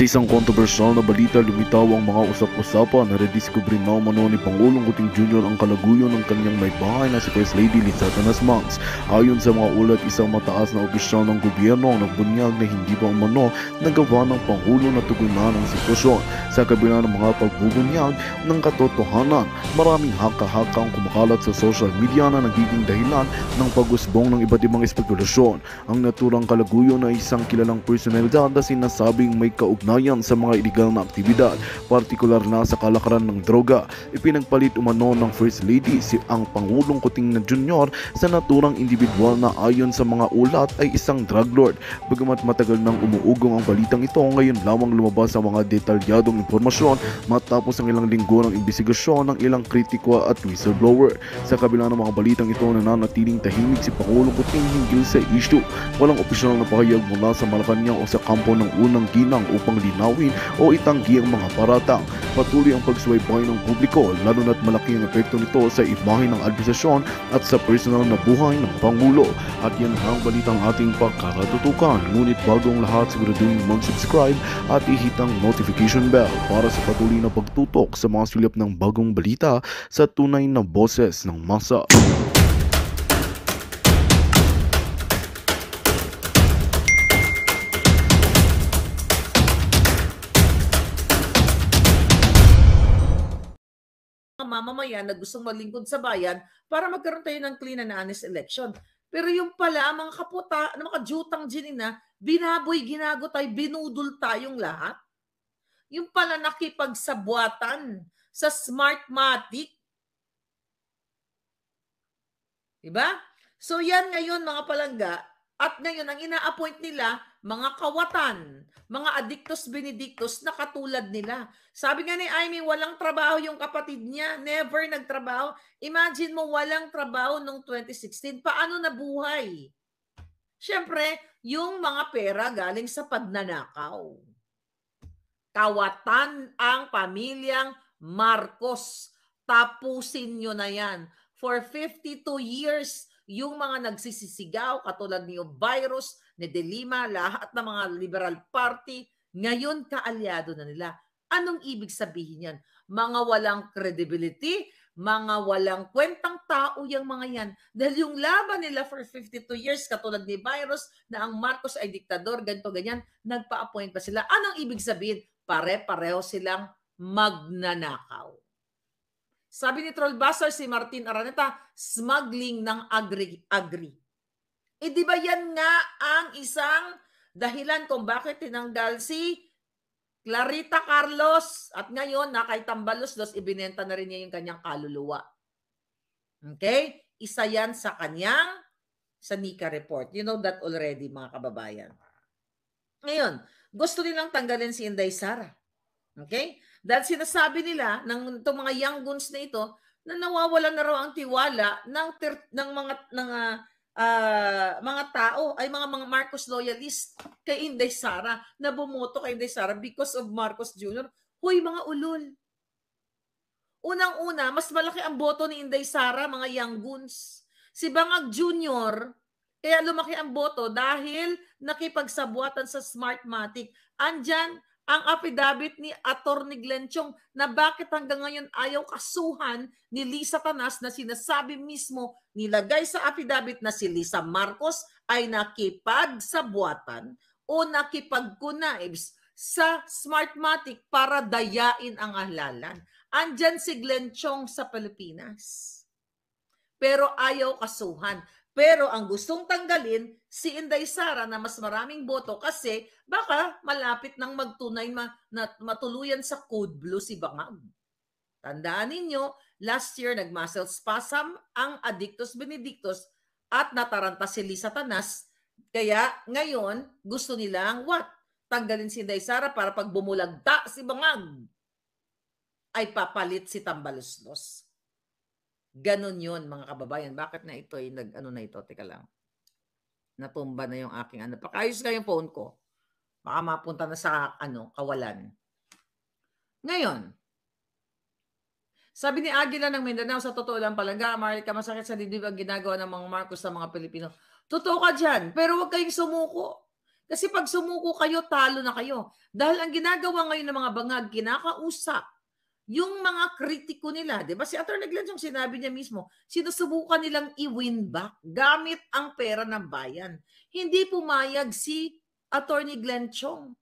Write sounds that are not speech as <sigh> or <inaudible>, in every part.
Sa isang kontrobersyal na balita, lumitaw ang mga usap-usapan na rediscovery na umano ni Pangulong Kuting Jr. ang kalaguyon ng kanyang may bahay na si First Lady Lizette Nasmangs. Ayon sa mga ulat, isang mataas na opisyal ng gobyerno ang nagbunyag na hindi pa umano nagawa ng Pangulo na tugunan ang sitwasyon. Sa kabila ng mga pagbubunyag ng katotohanan, maraming haka-haka ang kumakalat sa social media na nagiging dahilan ng pagusbong ng iba't ibang espekulasyon. Ang naturang kalaguyon na isang kilalang personalidad na sinasabing may kaugnayan kaugnayan sa mga iligal na aktibidad, partikular na sa kalakaran ng droga. Ipinagpalit umano ng First Lady si ang Pangulong Kuting na Junior sa naturang individual na ayon sa mga ulat ay isang drug lord. Bagamat matagal nang umuugong ang balitang ito, ngayon lamang lumabas ang mga detalyadong impormasyon matapos ang ilang linggo ng imbestigasyon ng ilang kritiko at whistleblower. Sa kabila ng mga balitang ito, nananatiling tahimik si Pangulong Kuting hinggil sa issue. Walang opisyal na pahayag mula sa Malacanang o sa kampo ng unang ginang upang upang linawin o itanggi ang mga paratang. Patuloy ang pagsubaybay ng publiko lalo na't malaki ang epekto nito sa imahe ng administrasyon at sa personal na buhay ng Pangulo. At yan ang balitang ating pagkakatutukan. Ngunit bago ang lahat, siguraduhin mag-subscribe at ihitang notification bell para sa patuloy na pagtutok sa mga sulap ng bagong balita sa tunay na boses ng masa. mamamayan na gustong maglingkod sa bayan para magkaroon tayo ng clean and honest election. Pero yung pala, mga kaputa, mga jutang ginina, binaboy, ginago tayo, binudol tayong lahat. Yung pala nakipagsabwatan sa Smartmatic. Diba? So yan ngayon mga palangga, at ngayon ang ina-appoint nila mga kawatan, mga adictos benedictos na katulad nila. Sabi nga ni Amy, walang trabaho yung kapatid niya, never nagtrabaho. Imagine mo, walang trabaho noong 2016. Paano nabuhay? Siyempre, yung mga pera galing sa pagnanakaw. Kawatan ang pamilyang Marcos. Tapusin nyo na yan. For 52 years, yung mga nagsisisigaw katulad ni Virus, ni Delima, lahat ng mga liberal party, ngayon kaalyado na nila. Anong ibig sabihin yan? Mga walang credibility, mga walang kwentang tao yung mga yan. Dahil yung laban nila for 52 years, katulad ni Virus, na ang Marcos ay diktador, ganito, ganyan, nagpa-appoint pa sila. Anong ibig sabihin? Pare-pareho silang magnanakaw. Sabi ni Trollbuster si Martin Araneta, smuggling ng agri-agri. E di ba yan nga ang isang dahilan kung bakit tinanggal si Clarita Carlos at ngayon na kay Tambalos dos ibinenta na rin niya yung kanyang kaluluwa. Okay? Isa yan sa kanyang sa Nika report. You know that already mga kababayan. Ngayon, gusto nilang tanggalin si Inday Sara. Okay? Dahil sinasabi nila ng itong mga young guns na ito na nawawala na raw ang tiwala ng ter, ng mga ng uh, mga tao ay mga mga Marcos loyalist kay Inday Sara na bumoto kay Inday Sara because of Marcos Jr. Hoy mga ulol. Unang-una, mas malaki ang boto ni Inday Sara, mga young guns. Si Bangag Jr., kaya lumaki ang boto dahil nakipagsabwatan sa Smartmatic. Andyan, ang affidavit ni Attorney Glenn Chong na bakit hanggang ngayon ayaw kasuhan ni Lisa Tanas na sinasabi mismo nilagay sa affidavit na si Lisa Marcos ay nakipag sa buwatan o nakipagkunaibs sa Smartmatic para dayain ang ahlalan. Andyan si Glenn Chong sa Pilipinas. Pero ayaw kasuhan. Pero ang gustong tanggalin, si Inday Sara na mas maraming boto kasi baka malapit nang magtunay ma, na matuluyan sa code blue si Bangag. Tandaan ninyo, last year nagmuscle spasm ang Addictus Benedictus at nataranta si Lisa Tanas. Kaya ngayon, gusto nilang what? Tanggalin si Inday Sara para pag bumulagta si Bangag ay papalit si Tambaluslos. Ganon yon mga kababayan. Bakit na ito ay nag, ano na ito? Teka lang. Natumba na yung aking ano. Pakayos na yung phone ko. Baka mapunta na sa ano, kawalan. Ngayon, sabi ni Agila ng Mindanao, sa totoo lang palangga, Marika, masakit sa dibdib ang ginagawa ng mga Marcos sa mga Pilipino. Totoo ka dyan, pero huwag kayong sumuko. Kasi pag sumuko kayo, talo na kayo. Dahil ang ginagawa ngayon ng mga bangag, kinakausap yung mga kritiko nila, 'di ba? Si Attorney Glenn yung sinabi niya mismo, sinusubukan nilang i-win back gamit ang pera ng bayan. Hindi pumayag si Attorney Glenn Chong.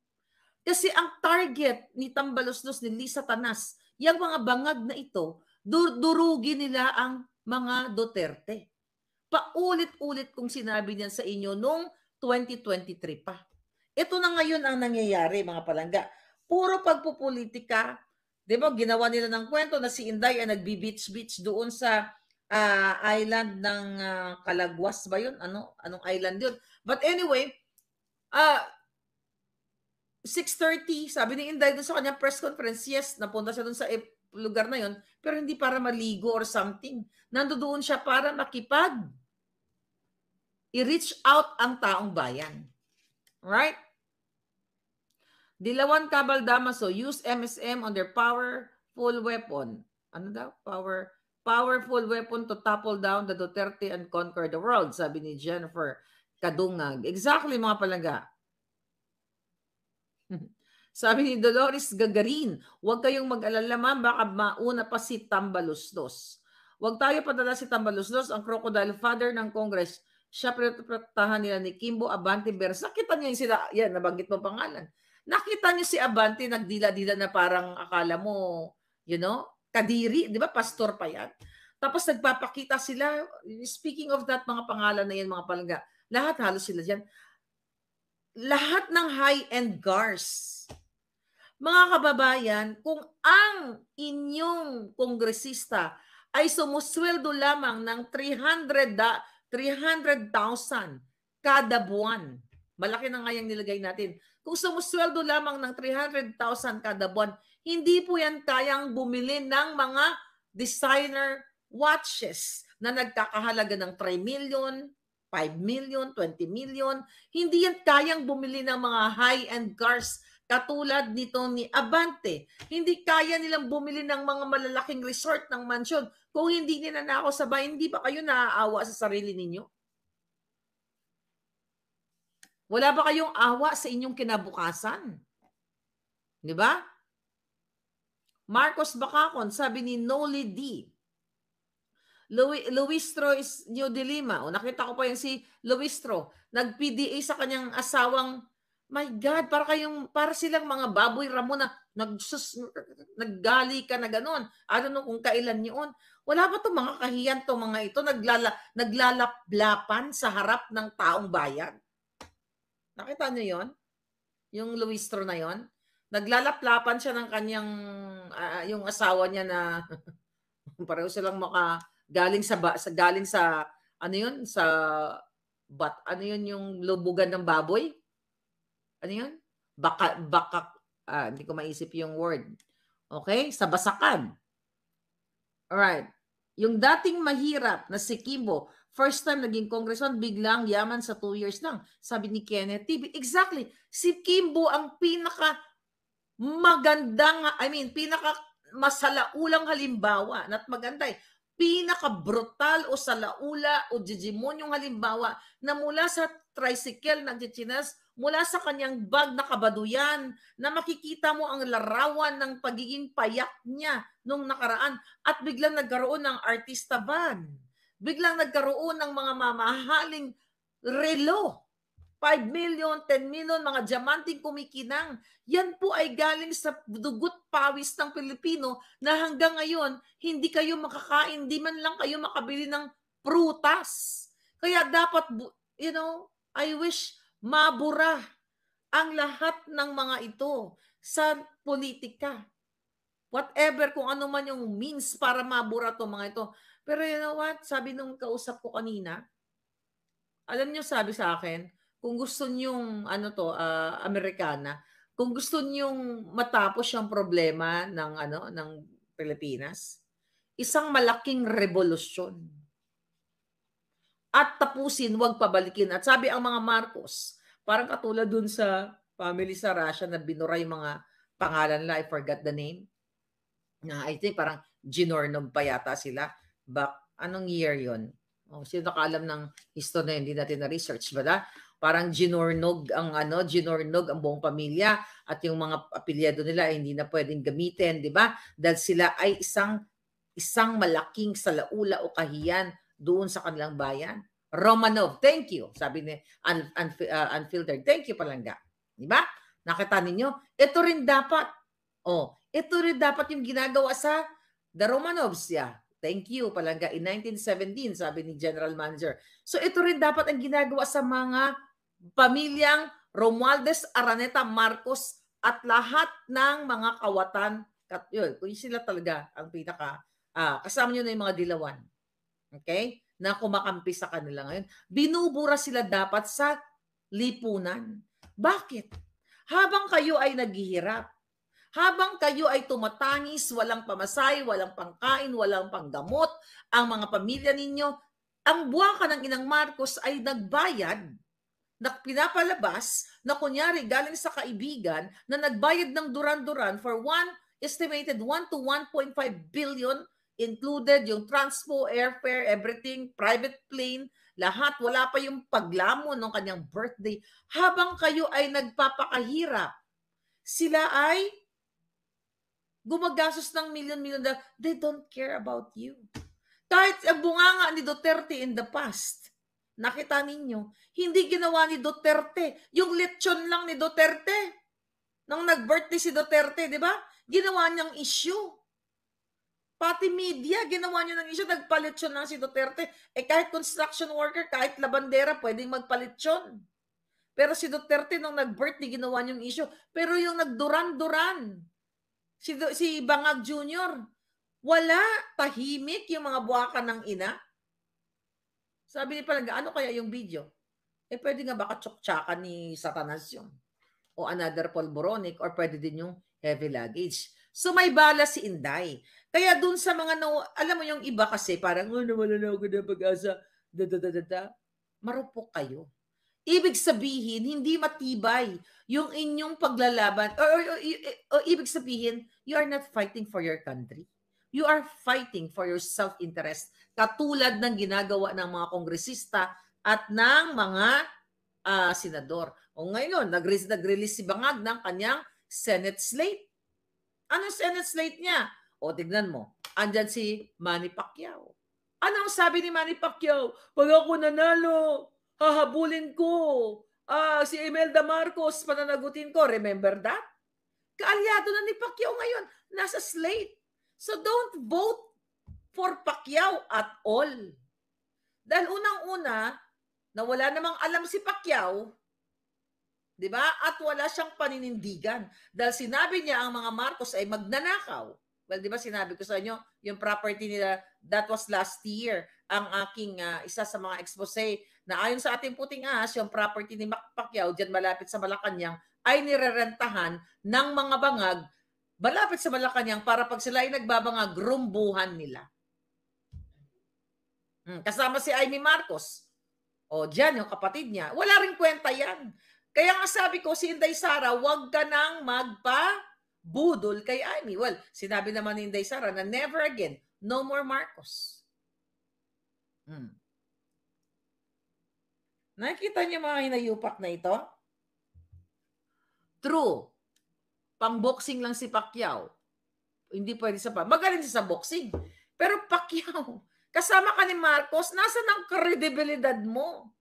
Kasi ang target ni Tambalusnos ni Lisa Tanas, yung mga bangag na ito, dur- durugin nila ang mga Duterte. Paulit-ulit kong sinabi niyan sa inyo noong 2023 pa. Ito na ngayon ang nangyayari mga palangga. Puro pagpupolitika, 'Di ba? Ginawa nila ng kwento na si Inday ay nagbi-beach-beach doon sa uh, island ng uh, ah, Kalagwas ba 'yun? Ano anong island 'yun? But anyway, uh ah, 6.30, sabi ni Inday doon sa kanyang press conference, yes, napunta siya doon sa eh, lugar na yon pero hindi para maligo or something. Nandoon siya para makipag i-reach out ang taong bayan. Right? Dilawan Cabal Damaso use MSM on their powerful weapon. Ano daw? Power powerful weapon to topple down the Duterte and conquer the world, sabi ni Jennifer Kadungag. Exactly mga palaga. <laughs> sabi ni Dolores Gagarin, huwag kayong mag-alala ma'am, baka mauna pa si Tambalusdos. Huwag tayo padala si Tambalusdos, ang crocodile father ng Congress. Siya pinatahan nila ni Kimbo Abante Bersa. Kita niyo yung sila, yan, nabanggit mo pangalan Nakita niyo si Abante nagdila-dila na parang akala mo, you know, kadiri, di ba? Pastor pa yan. Tapos nagpapakita sila, speaking of that, mga pangalan na yan, mga palangga, lahat halos sila dyan. Lahat ng high-end cars. Mga kababayan, kung ang inyong kongresista ay sumusweldo lamang ng 300 300,000 kada buwan. Malaki na nga yung nilagay natin kung sumusweldo lamang ng 300,000 kada buwan, hindi po yan kayang bumili ng mga designer watches na nagkakahalaga ng 3 million, 5 million, 20 million. Hindi yan kayang bumili ng mga high-end cars katulad nito ni Abante. Hindi kaya nilang bumili ng mga malalaking resort ng mansion kung hindi ninanakaw sabay. Hindi ba kayo naaawa sa sarili ninyo? Wala ba kayong awa sa inyong kinabukasan? Di ba? Marcos Bacacon, sabi ni Noli D. Louis, Luistro is New de O, nakita ko pa yung si Luistro. Nag-PDA sa kanyang asawang, my God, para kayong, para silang mga baboy ramo na naggali ka na ganun. Ano no kung kailan yun. Wala ba itong mga kahiyan to mga ito? Naglala, naglalaplapan sa harap ng taong bayan? Nakita niyo yon Yung Luis Tro na yon Naglalaplapan siya ng kanyang, uh, yung asawa niya na <laughs> pareho silang maka galing sa, sa galing sa, ano 'yon sa, but ano 'yon yung lubugan ng baboy? Ano 'yon? Baka, baka, ah, hindi ko maiisip yung word. Okay? Sa basakan. All right. Yung dating mahirap na si Kimbo, First time naging congressman, biglang yaman sa two years lang. Sabi ni Kenneth TV. Exactly. Si Kimbo ang pinaka magandang, I mean, pinaka masalaulang halimbawa. Not maganda eh pinaka-brutal o salaula o jijimonyong halimbawa na mula sa tricycle ng chichinas, mula sa kanyang bag na kabaduyan, na makikita mo ang larawan ng pagiging payak niya nung nakaraan at biglang nagkaroon ng artista ban biglang nagkaroon ng mga mamahaling relo. 5 million, 10 million, mga diamanting kumikinang. Yan po ay galing sa dugot pawis ng Pilipino na hanggang ngayon, hindi kayo makakain, hindi man lang kayo makabili ng prutas. Kaya dapat, you know, I wish mabura ang lahat ng mga ito sa politika. Whatever, kung ano man yung means para mabura to mga ito. Pero you know what? Sabi nung kausap ko kanina, alam niyo sabi sa akin, kung gusto niyong ano to, uh, Amerikana, kung gusto niyong matapos yung problema ng ano ng Pilipinas, isang malaking revolusyon. At tapusin, wag pabalikin. At sabi ang mga Marcos, parang katulad dun sa family sa Russia na binura mga pangalan nila, I forgot the name. Na I think parang ginornog pa yata sila back. Anong year yon? Oh, sino nakaalam ng history na hindi natin na-research ba Parang ginornog ang ano, ginornog ang buong pamilya at yung mga apelyado nila ay hindi na pwedeng gamitin, di ba? Dahil sila ay isang isang malaking salaula o kahiyan doon sa kanilang bayan. Romanov, thank you. Sabi ni un, un, uh, Unfiltered, thank you palangga. Di ba? Nakita ninyo? Ito rin dapat. Oh, ito rin dapat yung ginagawa sa the Romanovs, yeah. Thank you, palangga. In 1917, sabi ni General Manager. So ito rin dapat ang ginagawa sa mga pamilyang Romualdez Araneta Marcos at lahat ng mga kawatan. Kat, yun, kung sila talaga ang pinaka, uh, kasama nyo na yung mga dilawan. Okay? Na kumakampi sa kanila ngayon. Binubura sila dapat sa lipunan. Bakit? Habang kayo ay naghihirap, habang kayo ay tumatangis, walang pamasay, walang pangkain, walang panggamot, ang mga pamilya ninyo, ang buwaka ng Inang Marcos ay nagbayad na pinapalabas na kunyari galing sa kaibigan na nagbayad ng duran-duran for one estimated 1 to 1.5 billion included yung transpo, airfare, everything, private plane, lahat. Wala pa yung paglamo ng kanyang birthday. Habang kayo ay nagpapakahirap, sila ay gumagastos ng million-million dollars, they don't care about you. Kahit ang bunganga ni Duterte in the past, nakita ninyo, hindi ginawa ni Duterte. Yung lechon lang ni Duterte. Nang nag-birthday si Duterte, di ba? Ginawa niyang issue. Pati media, ginawa niya ng issue, nagpalitsyon na si Duterte. Eh kahit construction worker, kahit labandera, pwedeng magpalitsyon. Pero si Duterte, nung nag-birthday, ginawa niyang issue. Pero yung nagduran-duran, Si, si Bangag Jr., wala, tahimik yung mga buwakan ng ina. Sabi ni Palaga, ano kaya yung video? Eh pwede nga baka tsoktsaka ni Satanas yun. O another polboronic or pwede din yung heavy luggage. So may bala si Inday. Kaya dun sa mga, na, alam mo yung iba kasi, parang, oh, nawala na ako ng pag-asa, da da da da da. Marupok kayo. Ibig sabihin, hindi matibay yung inyong paglalaban, or, or, or, or ibig sabihin, you are not fighting for your country. You are fighting for your self-interest. Katulad ng ginagawa ng mga kongresista at ng mga uh, senador. O ngayon, nag-release, nag-release si Bangag ng kanyang Senate slate. Ano Senate slate niya? O tignan mo, andyan si Manny Pacquiao. Ano ang sabi ni Manny Pacquiao? Pag ako nanalo, hahabulin ko Ah, uh, si Imelda Marcos, pananagutin ko. Remember that? Kaalyado na ni Pacquiao ngayon. Nasa slate. So don't vote for Pacquiao at all. Dahil unang-una, na wala namang alam si Pacquiao, 'di ba? At wala siyang paninindigan dahil sinabi niya ang mga Marcos ay magnanakaw. Well, 'di ba sinabi ko sa inyo, yung property nila that was last year ang aking uh, isa sa mga expose na ayon sa ating puting as, yung property ni Mac Pacquiao dyan malapit sa Malacanang ay nirerentahan ng mga bangag malapit sa Malacanang para pag sila ay nagbabangag, rumbuhan nila. Hmm, kasama si Amy Marcos. O dyan, yung kapatid niya. Wala rin kwenta yan. Kaya nga sabi ko, si Inday Sara, huwag ka nang magpa-budol kay Amy. Well, sinabi naman ni Inday Sara na never again, no more Marcos. Hmm. Nakikita niyo mga hinayupak na ito? True. Pang-boxing lang si Pacquiao. Hindi pwede sa pa. Magaling siya sa boxing. Pero Pacquiao, <laughs> kasama ka ni Marcos, nasa ng kredibilidad mo?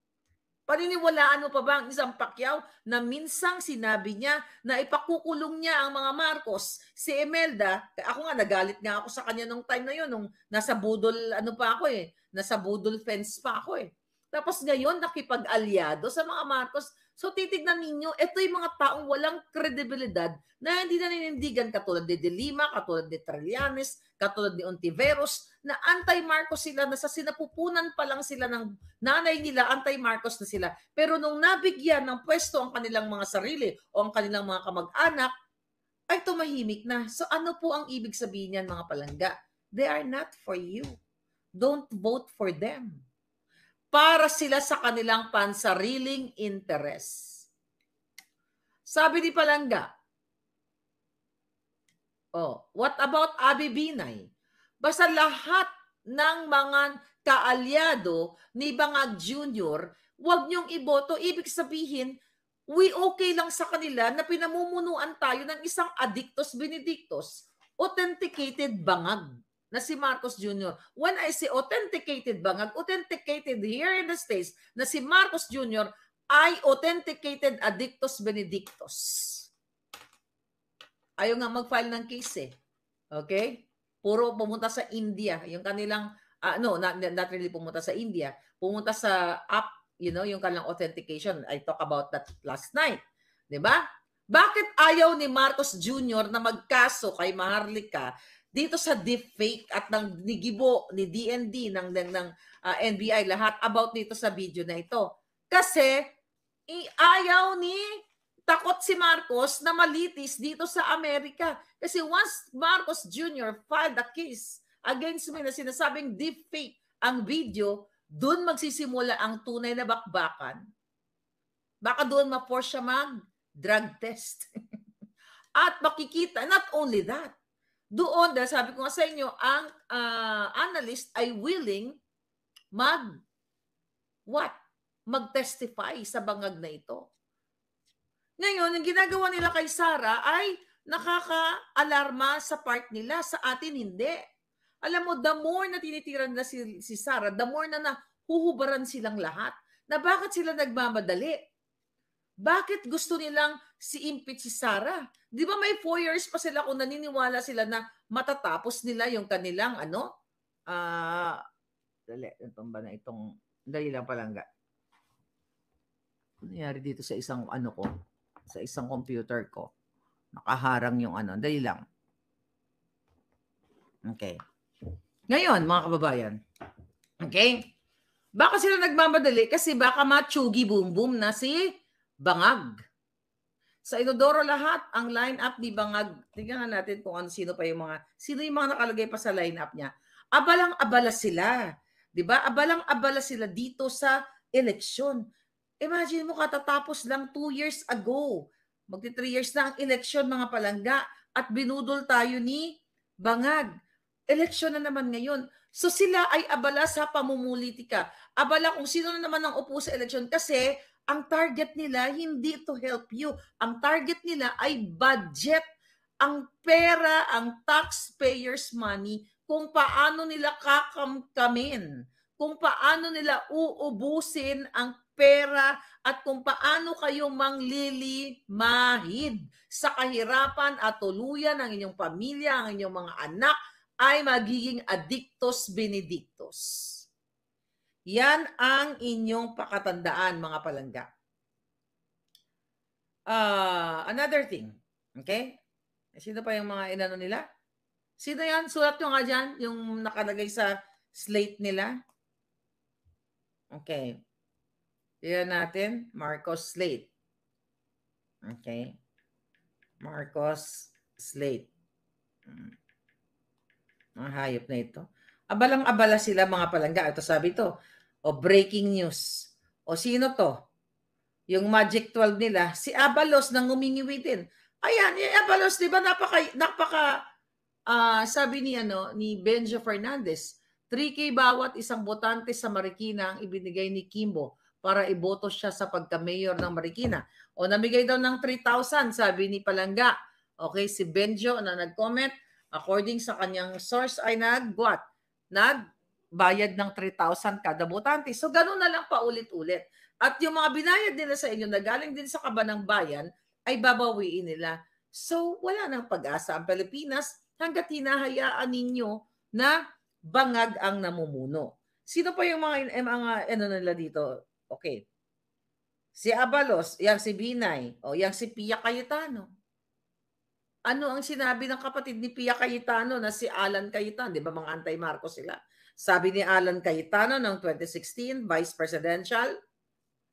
Paniniwalaan mo pa ba ang isang Pacquiao na minsang sinabi niya na ipakukulong niya ang mga Marcos? Si Imelda, eh, ako nga nagalit nga ako sa kanya nung time na yun, nung nasa budol, ano pa ako eh, nasa budol fence pa ako eh. Tapos ngayon nakipag-alyado sa mga Marcos So titignan ninyo, ito yung mga taong walang kredibilidad na hindi na ninindigan katulad ni De Lima, katulad ni Trillanes, katulad ni Ontiveros, na anti-Marcos sila, na sa sinapupunan pa lang sila ng nanay nila, anti-Marcos na sila. Pero nung nabigyan ng pwesto ang kanilang mga sarili o ang kanilang mga kamag-anak, ay tumahimik na. So ano po ang ibig sabihin niyan mga palangga? They are not for you. Don't vote for them para sila sa kanilang pansariling interes. Sabi ni Palanga, oh, what about Abi Binay? Basta lahat ng mga kaalyado ni Bangag Jr., wag niyong iboto. Ibig sabihin, we okay lang sa kanila na pinamumunuan tayo ng isang adictos benedictos, authenticated bangag na si Marcos Jr. When I say authenticated ba, bangag, authenticated here in the States na si Marcos Jr. ay authenticated addictus benedictos. Ayaw nga mag-file ng case eh. Okay? Puro pumunta sa India. Yung kanilang, uh, no, not, not really pumunta sa India. Pumunta sa app, you know, yung kanilang authentication. I talk about that last night. ba? Diba? Bakit ayaw ni Marcos Jr. na magkaso kay Maharlika dito sa deep fake at ng nigibo ni DND ng ng, ng uh, ah, NBI lahat about dito sa video na ito. Kasi ayaw ni takot si Marcos na malitis dito sa Amerika. Kasi once Marcos Jr. filed a case against me na sinasabing deep fake ang video, doon magsisimula ang tunay na bakbakan. Baka doon ma-force siya mag-drug test. <laughs> At makikita, not only that, doon, dahil sabi ko nga sa inyo, ang uh, analyst ay willing mag what? magtestify sa bangag na ito. Ngayon, ang ginagawa nila kay Sara ay nakaka-alarma sa part nila, sa atin hindi. Alam mo, the more na tinitira na si, si Sara the more na nahuhubaran silang lahat na bakit sila nagmamadali. Bakit gusto nilang si impeach si Sara? Di ba may four years pa sila kung naniniwala sila na matatapos nila yung kanilang ano? Ah, uh, dali, itong ano ba na itong, dali lang palangga. Ano nangyari dito sa isang ano ko, sa isang computer ko. Nakaharang yung ano, dali lang. Okay. Ngayon, mga kababayan, okay? Baka sila nagmamadali kasi baka matsugi boom boom na si Bangag. Sa Inodoro lahat ang lineup ni Bangag. Tingnan natin kung ano sino pa yung mga sino yung mga nakalagay pa sa lineup niya. Abalang abala sila. 'Di ba? Abalang abala sila dito sa eleksyon. Imagine mo katatapos lang 2 years ago. Magti 3 years na ang eleksyon mga palangga at binudol tayo ni Bangag. Eleksyon na naman ngayon. So sila ay abala sa pamumulitika. Abala kung sino na naman ang upo sa eleksyon kasi ang target nila, hindi to help you. Ang target nila ay budget. Ang pera, ang taxpayers' money, kung paano nila kakamkamin, kung paano nila uubusin ang pera at kung paano kayo manglilimahid sa kahirapan at tuluyan ng inyong pamilya, ang inyong mga anak ay magiging adictos benedictos. Yan ang inyong pakatandaan, mga palangga. Uh, another thing, okay? Sino pa yung mga inano nila? Sino yan? Sulat nyo nga dyan, yung nakalagay sa slate nila. Okay. Tignan natin, Marcos Slate. Okay. Marcos Slate. Hmm. Ang hayop na ito. Abalang-abala sila mga palangga. Ito sabi to, o breaking news. O sino to? Yung Magic 12 nila, si Abalos nang umingiwi din. Ayan, yung eh, Abalos, di ba napaka, napaka uh, sabi ni, ano, ni Benjo Fernandez, 3K bawat isang botante sa Marikina ang ibinigay ni Kimbo para iboto siya sa pagka-mayor ng Marikina. O namigay daw ng 3,000, sabi ni Palanga. Okay, si Benjo na nag-comment, according sa kanyang source ay nag-what? Nag bayad ng 3,000 kada botante. So ganun na lang paulit-ulit. At yung mga binayad nila sa inyo na galing din sa kaba ng bayan ay babawiin nila. So wala nang pag-asa ang Pilipinas hanggat hinahayaan ninyo na bangag ang namumuno. Sino pa yung mga, yung eh, mga ano nila dito? Okay. Si Abalos, yang si Binay, o yang si Pia Cayetano. Ano ang sinabi ng kapatid ni Pia Cayetano na si Alan Cayetano? Di ba mga anti-Marcos sila? Sabi ni Alan Cayetano ng 2016 Vice Presidential,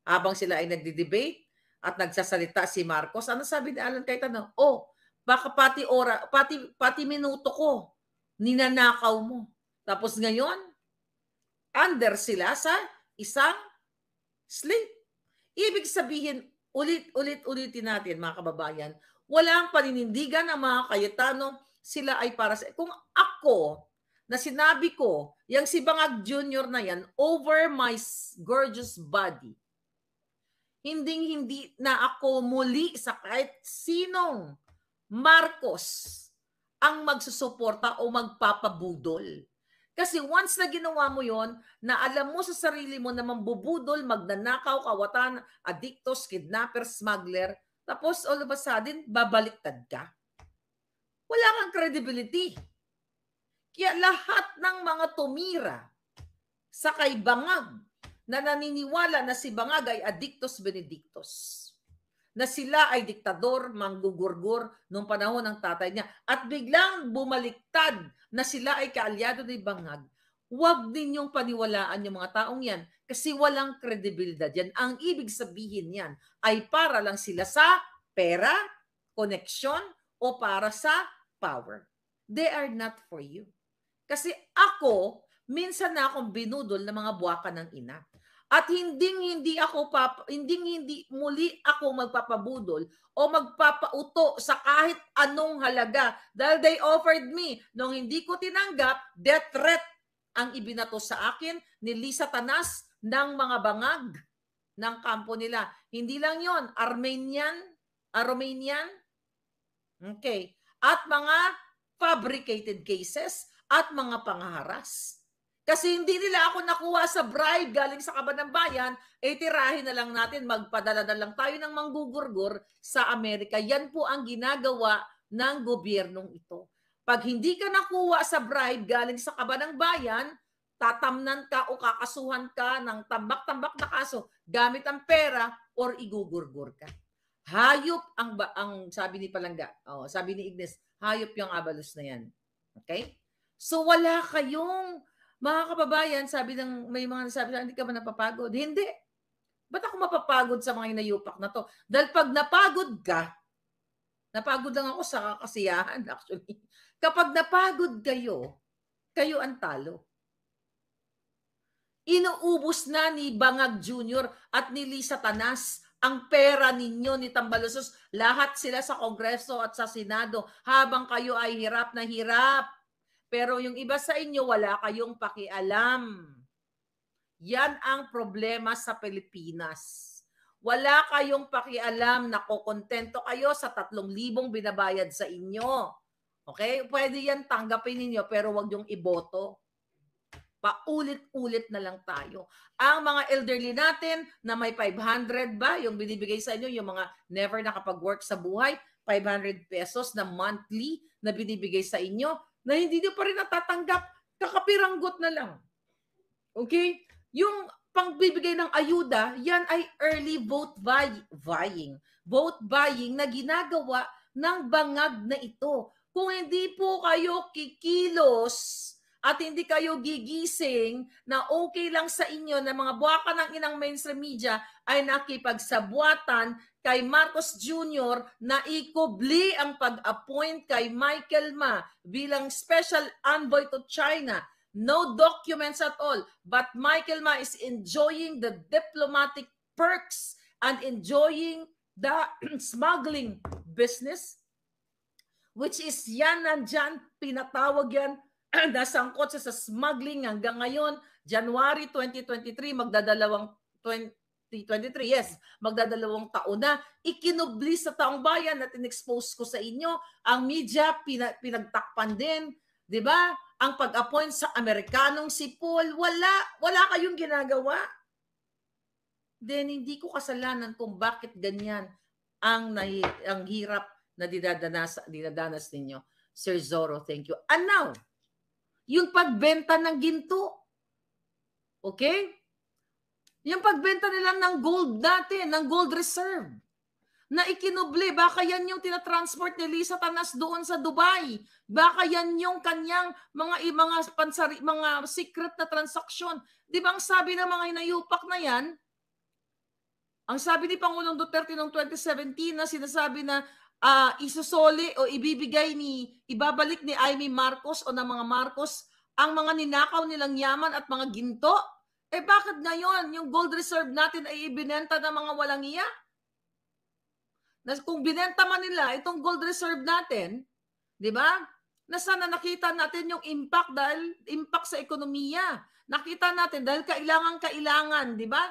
habang sila ay nagdi-debate at nagsasalita si Marcos, ano sabi ni Alan Cayetano? Oh, baka pati ora, pati, pati minuto ko, ninanakaw mo. Tapos ngayon, under sila sa isang sleep. Ibig sabihin, ulit-ulit-ulitin natin mga kababayan, walang paninindigan ng mga Cayetano, sila ay para sa... Kung ako, na sinabi ko, yung si Bangag Jr. na yan, over my gorgeous body. Hindi hindi na ako muli sa kahit sinong Marcos ang magsusuporta o magpapabudol. Kasi once na ginawa mo yon, na alam mo sa sarili mo na mambubudol, magnanakaw, kawatan, addictos, kidnapper, smuggler, tapos all of a sudden, babaliktad ka. Wala kang credibility. Kaya lahat ng mga tumira sa kay Bangag na naniniwala na si Bangag ay Adictus Benedictus na sila ay diktador, manggugurgur noong panahon ng tatay niya. At biglang bumaliktad na sila ay kaalyado ni Bangag. Huwag ninyong paniwalaan yung mga taong yan kasi walang kredibilidad yan. Ang ibig sabihin yan ay para lang sila sa pera, connection, o para sa power. They are not for you. Kasi ako, minsan na akong binudol ng mga buwaka ng ina. At hindi hindi ako pap hinding hindi muli ako magpapabudol o magpapauto sa kahit anong halaga dahil they offered me nung hindi ko tinanggap death threat ang ibinato sa akin ni Lisa Tanas ng mga bangag ng kampo nila. Hindi lang 'yon, Armenian, Armenian, ah, Okay. At mga fabricated cases at mga pangharas. Kasi hindi nila ako nakuha sa bribe galing sa kaban ng bayan, eh tirahin na lang natin, magpadala na lang tayo ng manggugurgur sa Amerika. Yan po ang ginagawa ng gobyernong ito. Pag hindi ka nakuha sa bribe galing sa kaban ng bayan, tatamnan ka o kakasuhan ka ng tambak-tambak na kaso gamit ang pera or igugurgur ka. Hayop ang, ang sabi ni Palangga, oh, sabi ni Ignes, hayop yung abalos na yan. Okay? So wala kayong, mga kababayan, sabi ng, may mga nasabi, hindi ka ba napapagod? Hindi. Ba't ako mapapagod sa mga inayupak na to? Dahil pag napagod ka, napagod lang ako sa kakasiyahan <laughs> actually. Kapag napagod kayo, kayo ang talo. Inuubos na ni Bangag Jr. at ni Lisa Tanas ang pera ninyo ni Tambalusos. Lahat sila sa Kongreso at sa Senado habang kayo ay hirap na hirap pero yung iba sa inyo, wala kayong pakialam. Yan ang problema sa Pilipinas. Wala kayong pakialam na kokontento kayo sa 3,000 binabayad sa inyo. Okay? Pwede yan tanggapin ninyo pero wag yung iboto. Paulit-ulit na lang tayo. Ang mga elderly natin na may 500 ba, yung binibigay sa inyo, yung mga never nakapag-work sa buhay, 500 pesos na monthly na binibigay sa inyo, na hindi nyo pa rin natatanggap, kakapiranggot na lang. Okay? Yung pangbibigay ng ayuda, yan ay early vote buy- buying. Vote buying na ginagawa ng bangag na ito. Kung hindi po kayo kikilos at hindi kayo gigising na okay lang sa inyo na mga buwaka ng inang mainstream media ay nakipagsabuatan kay Marcos Jr. na ikubli ang pag-appoint kay Michael Ma bilang Special Envoy to China. No documents at all. But Michael Ma is enjoying the diplomatic perks and enjoying the <clears throat> smuggling business which is yan nandyan, pinatawag yan, <clears throat> nasangkot siya sa smuggling hanggang ngayon, January 2023, magdadalawang 20, 2023. Yes, magdadalawang taon na. Ikinubli sa taong bayan at in-expose ko sa inyo. Ang media pina, pinagtakpan din. 'di ba? Ang pag-appoint sa Amerikanong si Paul. Wala. Wala kayong ginagawa. Then hindi ko kasalanan kung bakit ganyan ang, nahi, ang hirap na dinadanas, dinadanas ninyo. Sir Zoro, thank you. And now, yung pagbenta ng ginto. Okay? Yung pagbenta nila ng gold dati, ng gold reserve, na ikinubli, baka yan yung tinatransport ni Lisa Tanas doon sa Dubai. Baka yan yung kanyang mga mga pansari, mga secret na transaksyon. Di ba ang sabi ng mga hinayupak na yan, ang sabi ni Pangulong Duterte noong 2017 na sinasabi na uh, ah, isusoli o ibibigay ni, ibabalik ni Amy Marcos o ng mga Marcos ang mga ninakaw nilang yaman at mga ginto eh bakit ngayon yung gold reserve natin ay ibinenta ng mga walang iya? Na kung binenta man nila itong gold reserve natin, 'di ba? Na sana nakita natin yung impact dahil impact sa ekonomiya. Nakita natin dahil kailangan kailangan, 'di ba?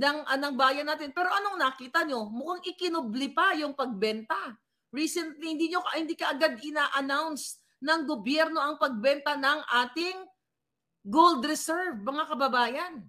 Ng anang ah, bayan natin. Pero anong nakita nyo? Mukhang ikinubli pa yung pagbenta. Recently, hindi nyo hindi ka agad ina-announce ng gobyerno ang pagbenta ng ating Gold reserve, mga kababayan.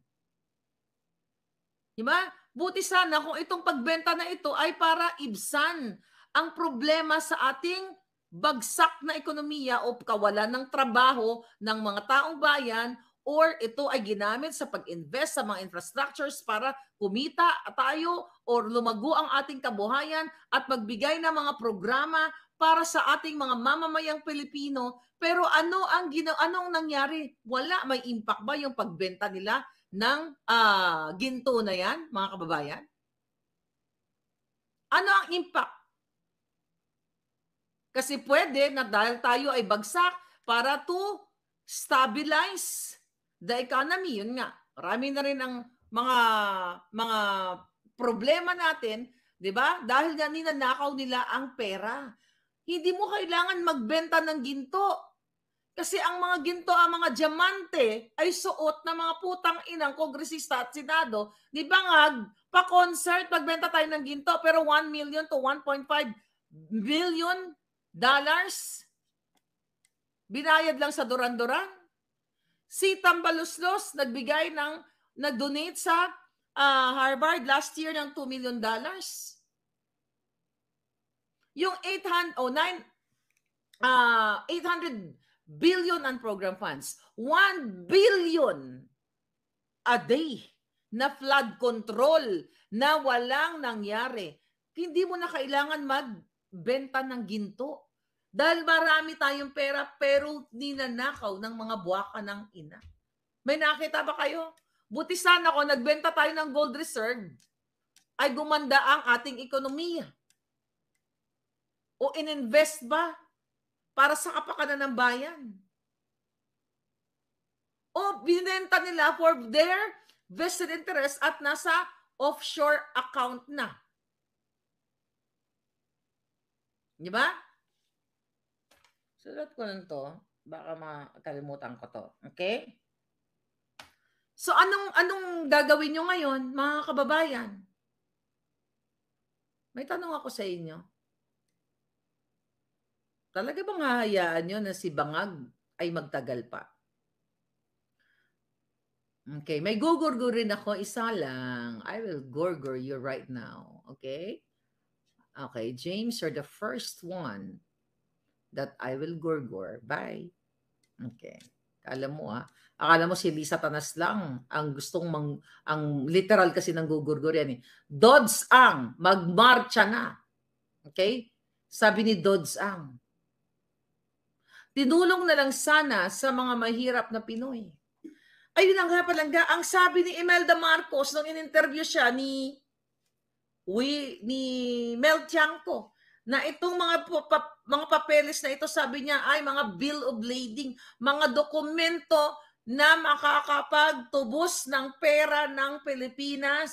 Diba? Buti sana kung itong pagbenta na ito ay para ibsan ang problema sa ating bagsak na ekonomiya o kawalan ng trabaho ng mga taong bayan or ito ay ginamit sa pag-invest sa mga infrastructures para kumita tayo or lumago ang ating kabuhayan at magbigay ng mga programa para sa ating mga mamamayang Pilipino. Pero ano ang gina- anong nangyari? Wala. May impact ba yung pagbenta nila ng uh, ginto na yan, mga kababayan? Ano ang impact? Kasi pwede na dahil tayo ay bagsak para to stabilize the economy. Yun nga, marami na rin ang mga mga problema natin, 'di ba? Dahil nga ninanakaw nila ang pera. Hindi mo kailangan magbenta ng ginto. Kasi ang mga ginto, ang mga diamante ay suot ng mga putang inang kongresista at senado. Di ba nga, pa-concert, magbenta tayo ng ginto, pero 1 million to 1.5 billion dollars binayad lang sa Duran-Duran. Si Tambaluslos nagbigay ng nag-donate sa uh, Harvard last year ng 2 million dollars. Yung 800, oh, 9, uh, 800 billion ang program funds. 1 billion a day na flood control na walang nangyari. Hindi mo na kailangan magbenta ng ginto. Dahil marami tayong pera pero ninanakaw ng mga buwaka ng ina. May nakita ba kayo? Buti sana ako nagbenta tayo ng gold reserve ay gumanda ang ating ekonomiya. O ininvest ba para sa kapakanan ng bayan? O binenta nila for their vested interest at nasa offshore account na? Di ba? Sulat ko nun to. Baka makalimutan ko to. Okay? So anong anong gagawin nyo ngayon, mga kababayan? May tanong ako sa inyo. Talaga bang hahayaan nyo na si Bangag ay magtagal pa? Okay, may gugurgur rin ako, isa lang. I will gurgur you right now, okay? Okay, James, you're the first one that I will gurgur. Bye. Okay. Alam mo ah, akala mo si Lisa Tanas lang ang gustong mang, ang literal kasi ng gugurgur yan eh. Dodds ang, magmarcha na. Okay? Sabi ni Dodds ang, Tinulong na lang sana sa mga mahirap na Pinoy. Ayun ang nga palangga, ang sabi ni Imelda Marcos nung in-interview siya ni we, ni Mel Tiangco na itong mga mga papeles na ito sabi niya ay mga bill of lading, mga dokumento na makakapagtubos ng pera ng Pilipinas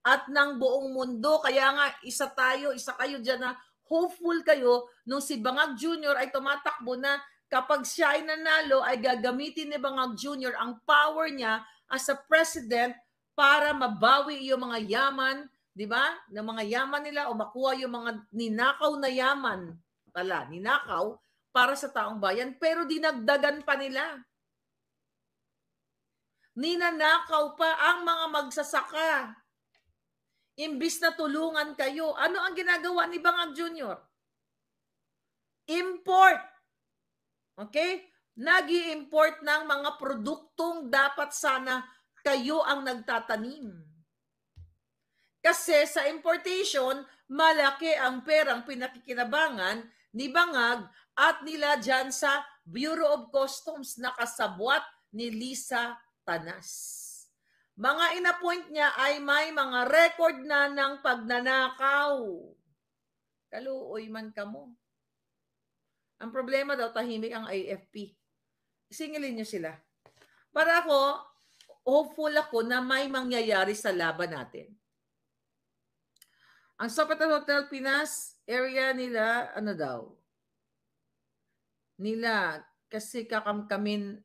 at ng buong mundo. Kaya nga, isa tayo, isa kayo diyan na hopeful kayo nung si Bangag Jr. ay tumatakbo na kapag siya ay nanalo ay gagamitin ni Bangag Jr. ang power niya as a president para mabawi yung mga yaman, di ba? Ng mga yaman nila o makuha yung mga ninakaw na yaman pala, ninakaw para sa taong bayan pero dinagdagan pa nila. Ninanakaw pa ang mga magsasaka Imbis na tulungan kayo, ano ang ginagawa ni Bangag Junior? Import. Okay? nag import ng mga produktong dapat sana kayo ang nagtatanim. Kasi sa importation, malaki ang perang pinakikinabangan ni Bangag at nila dyan sa Bureau of Customs nakasabwat ni Lisa Tanas. Mga inappoint niya ay may mga record na ng pagnanakaw. Kaluoy man ka mo. Ang problema daw, tahimik ang AFP. Singilin niyo sila. Para ako, hopeful ako na may mangyayari sa laban natin. Ang Sopater Hotel Pinas, area nila, ano daw? Nila, kasi kakamkamin,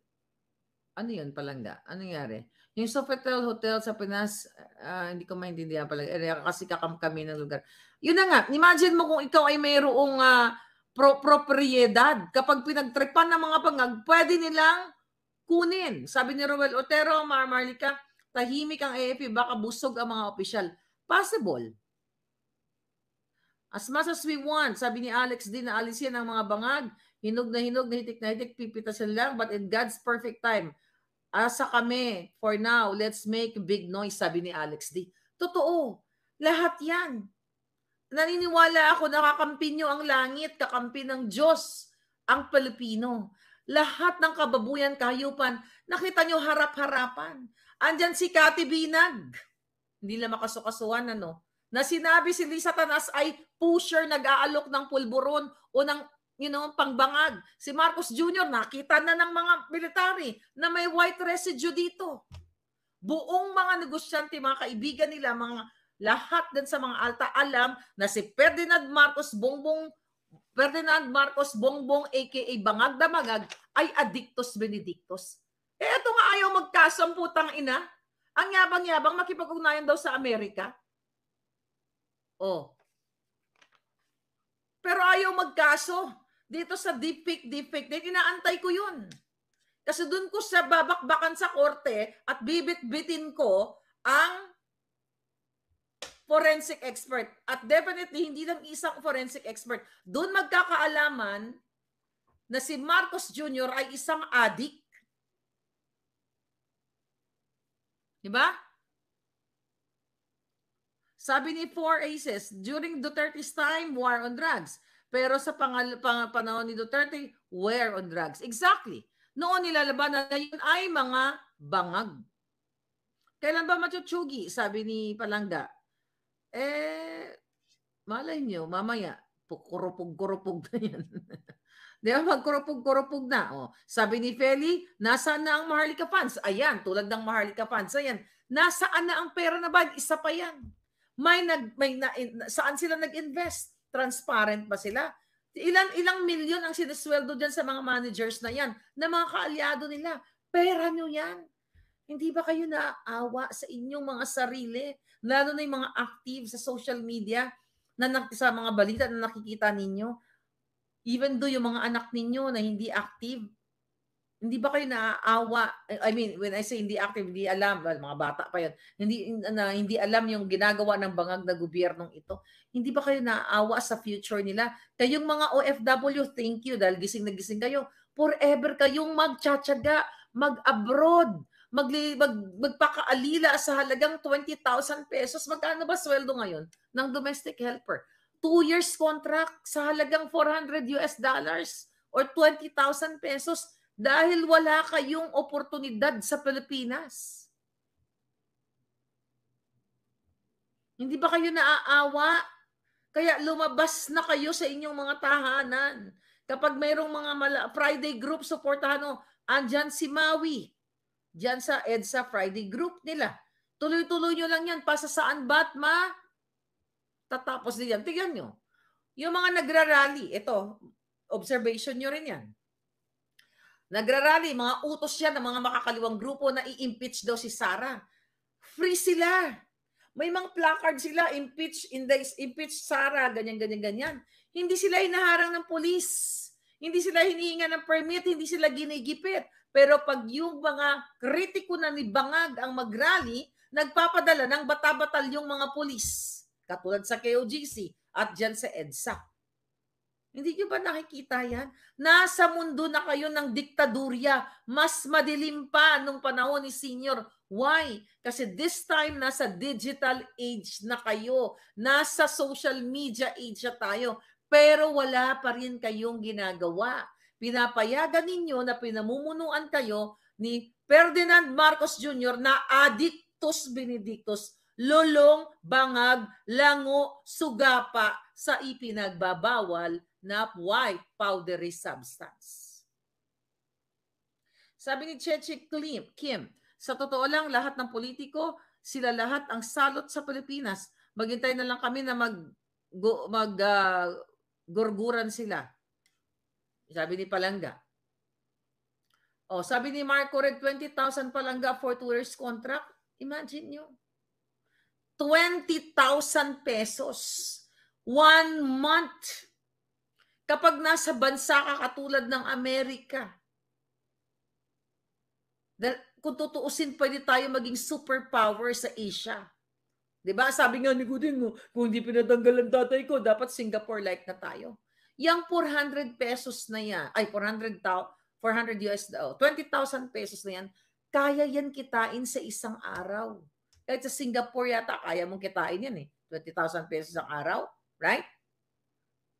ano yun palangga? Ano nangyari? Yung Sofitel Hotel sa Pinas, uh, ah, hindi ko maintindihan pala. Eh, kasi kakam kami ng lugar. Yun na nga, imagine mo kung ikaw ay mayroong uh, pro propriedad. Kapag pinagtripan ng mga pangag, pwede nilang kunin. Sabi ni Roel Otero, Mar Marlica, tahimik ang AFP, baka busog ang mga opisyal. Possible. As much as we want, sabi ni Alex din na alisin ang mga bangag, hinog na hinog, na hitik na hitik, pipita sila lang, but in God's perfect time, Asa kami, for now, let's make big noise, sabi ni Alex D. Totoo, lahat yan. Naniniwala ako, nakakampi ang langit, kakampi ng Diyos, ang Pilipino. Lahat ng kababuyan, kahayupan, nakita nyo harap-harapan. Andyan si Kati Binag. Hindi lang makasukasuan, ano? Na sinabi si Lisa Tanas ay pusher, nag-aalok ng pulburon o ng you know, pangbangag. Si Marcos Jr. nakita na ng mga military na may white residue dito. Buong mga negosyante, mga kaibigan nila, mga lahat din sa mga alta alam na si Ferdinand Marcos Bongbong Ferdinand Marcos Bongbong aka Bangag Damagag ay addictus benedictus. Eh ito nga ayaw magkasamputang ina. Ang yabang-yabang makipag-ugnayan daw sa Amerika. Oh. Pero ayaw magkaso dito sa deep fake, deep fake date, inaantay ko yun. Kasi doon ko sa babakbakan sa korte at bibit-bitin ko ang forensic expert. At definitely, hindi lang isang forensic expert. Doon magkakaalaman na si Marcos Jr. ay isang adik. Diba? Sabi ni Four Aces, during Duterte's time, war on drugs. Pero sa pangal- pang- panahon ni Duterte, were on drugs. Exactly. Noon nilalabanan na yun ay mga bangag. Kailan ba matutsugi? Sabi ni Palangga. Eh, malay nyo, mamaya, kurupog-kurupog na yan. <laughs> Di ba? Magkurupog-kurupog na. O, oh. sabi ni Feli, nasaan na ang Maharlika funds? Ayan, tulad ng Maharlika funds. Ayan, nasaan na ang pera na ba? Isa pa yan. May nag, may na, saan sila nag-invest? transparent ba sila? Ilan ilang milyon ang sinesweldo diyan sa mga managers na 'yan, na mga kaalyado nila. Pera niyo 'yan. Hindi ba kayo naawa sa inyong mga sarili, lalo na 'yung mga active sa social media na sa mga balita na nakikita ninyo? Even do 'yung mga anak ninyo na hindi active, hindi ba kayo naaawa? I mean, when I say hindi active, hindi alam, well, mga bata pa yon hindi, na, hindi alam yung ginagawa ng bangag na gobyernong ito. Hindi ba kayo naaawa sa future nila? Kayong mga OFW, thank you dahil gising na gising kayo. Forever kayong magtsatsaga, mag-abroad, magli, mag, magpakaalila sa halagang 20,000 pesos. Magkano ba sweldo ngayon ng domestic helper? Two years contract sa halagang 400 US dollars or 20,000 pesos dahil wala kayong oportunidad sa Pilipinas. Hindi ba kayo naaawa? Kaya lumabas na kayo sa inyong mga tahanan. Kapag mayroong mga mala- Friday group, supportahan o, oh, andyan si Maui. Diyan sa EDSA Friday group nila. Tuloy-tuloy nyo lang yan. Pasa saan ba't ma? Tatapos din yan. Tignan nyo. Yung mga nagra-rally, ito, observation nyo rin yan. Nagrarally, mga utos yan ng mga makakaliwang grupo na i-impeach daw si Sara. Free sila. May mga placard sila, impeach, in index, impeach Sara, ganyan, ganyan, ganyan. Hindi sila hinaharang ng polis. Hindi sila hinihinga ng permit, hindi sila ginigipit. Pero pag yung mga kritiko na ni Bangag ang magrally, nagpapadala ng bata-batal yung mga polis. Katulad sa KOGC at dyan sa EDSA. Hindi nyo ba nakikita yan? Nasa mundo na kayo ng diktadurya. Mas madilim pa nung panahon ni Senior. Why? Kasi this time, nasa digital age na kayo. Nasa social media age na tayo. Pero wala pa rin kayong ginagawa. Pinapayagan ninyo na pinamumunuan kayo ni Ferdinand Marcos Jr. na Adictus Benedictus lulong, bangag, lango, sugapa sa ipinagbabawal na white powdery substance. Sabi ni Cheche Kim, sa totoo lang lahat ng politiko, sila lahat ang salot sa Pilipinas. Maghintay na lang kami na mag go, mag uh, gorguran sila. Sabi ni Palanga. Oh, sabi ni Marco Red 20,000 Palanga for two years contract. Imagine nyo. 20,000 pesos. One month kapag nasa bansa ka katulad ng Amerika. Dahil kung tutuusin, pwede tayo maging superpower sa Asia. Di ba? Sabi nga ni Gudin mo, kung hindi pinatanggal ang tatay ko, dapat Singapore-like na tayo. Yung 400 pesos na yan, ay 400, 400 US, daw, 20,000 pesos na yan, kaya yan kitain sa isang araw. Kahit sa Singapore yata, kaya mong kitain yan eh. 20,000 pesos ang araw, right?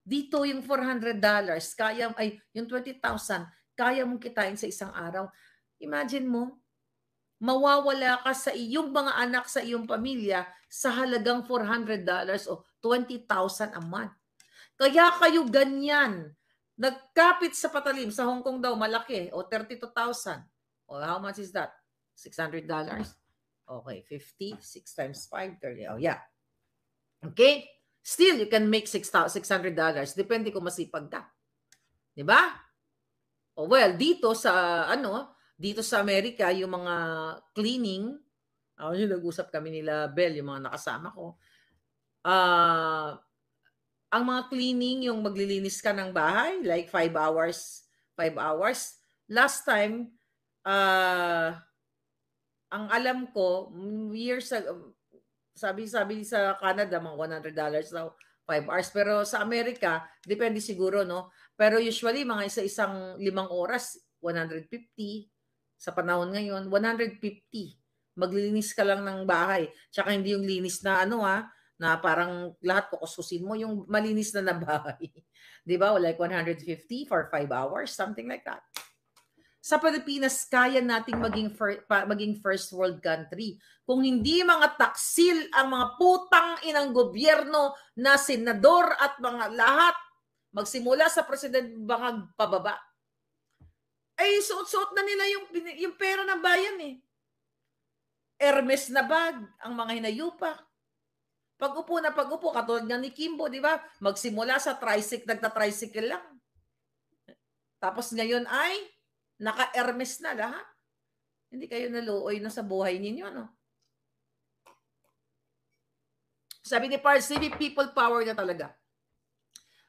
Dito yung $400, kaya, ay, yung 20,000, kaya mong kitain sa isang araw. Imagine mo, mawawala ka sa iyong mga anak, sa iyong pamilya sa halagang $400 o 20,000 a month. Kaya kayo ganyan. Nagkapit sa patalim. Sa Hong Kong daw, malaki. O 32,000. O how much is that? $600? Okay, 50, 6 times 5, 30. Oh, yeah. Okay? Still, you can make 6,600 dollars depende kung masipag ka. 'Di ba? Oh, well, dito sa ano, dito sa Amerika, yung mga cleaning, oh, yung nag-usap kami nila Bell, yung mga nakasama ko. Ah, uh, ang mga cleaning, yung maglilinis ka ng bahay, like 5 hours, 5 hours. Last time, uh, ang alam ko, years ago, sabi-sabi sa Canada, mga $100 daw, 5 hours. Pero sa Amerika, depende siguro, no? Pero usually, mga isa-isang limang oras, 150. Sa panahon ngayon, 150. Maglilinis ka lang ng bahay. Tsaka hindi yung linis na ano, ha? Ah, na parang lahat kukususin mo yung malinis na na <laughs> bahay. 'Di ba? Like 150 for 5 hours, something like that sa Pilipinas kaya nating maging first, maging first world country kung hindi mga taksil ang mga putang inang gobyerno na senador at mga lahat magsimula sa president bangag pababa ay eh, suot-suot na nila yung yung pera ng bayan eh Hermes na bag ang mga hinayupak Pag-upo na pag-upo, katulad nga ni Kimbo, di ba? Magsimula sa tricycle, nagta-tricycle lang. Tapos ngayon ay naka ermes na lahat. Hindi kayo naluoy na sa buhay ninyo, no? Sabi ni Parts TV, people power na talaga.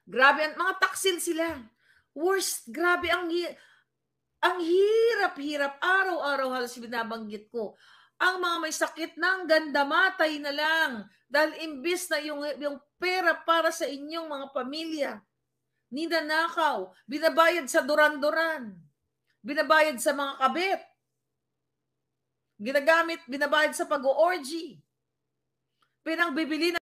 Grabe, ang mga taksil sila. Worst, grabe, ang, ang hirap-hirap. Araw-araw halos binabanggit ko. Ang mga may sakit na, ganda, matay na lang. Dahil imbis na yung, yung pera para sa inyong mga pamilya, ninanakaw, binabayad sa duran-duran binabayad sa mga kabit. Ginagamit, binabayad sa pag-orgy. Pinang bibili na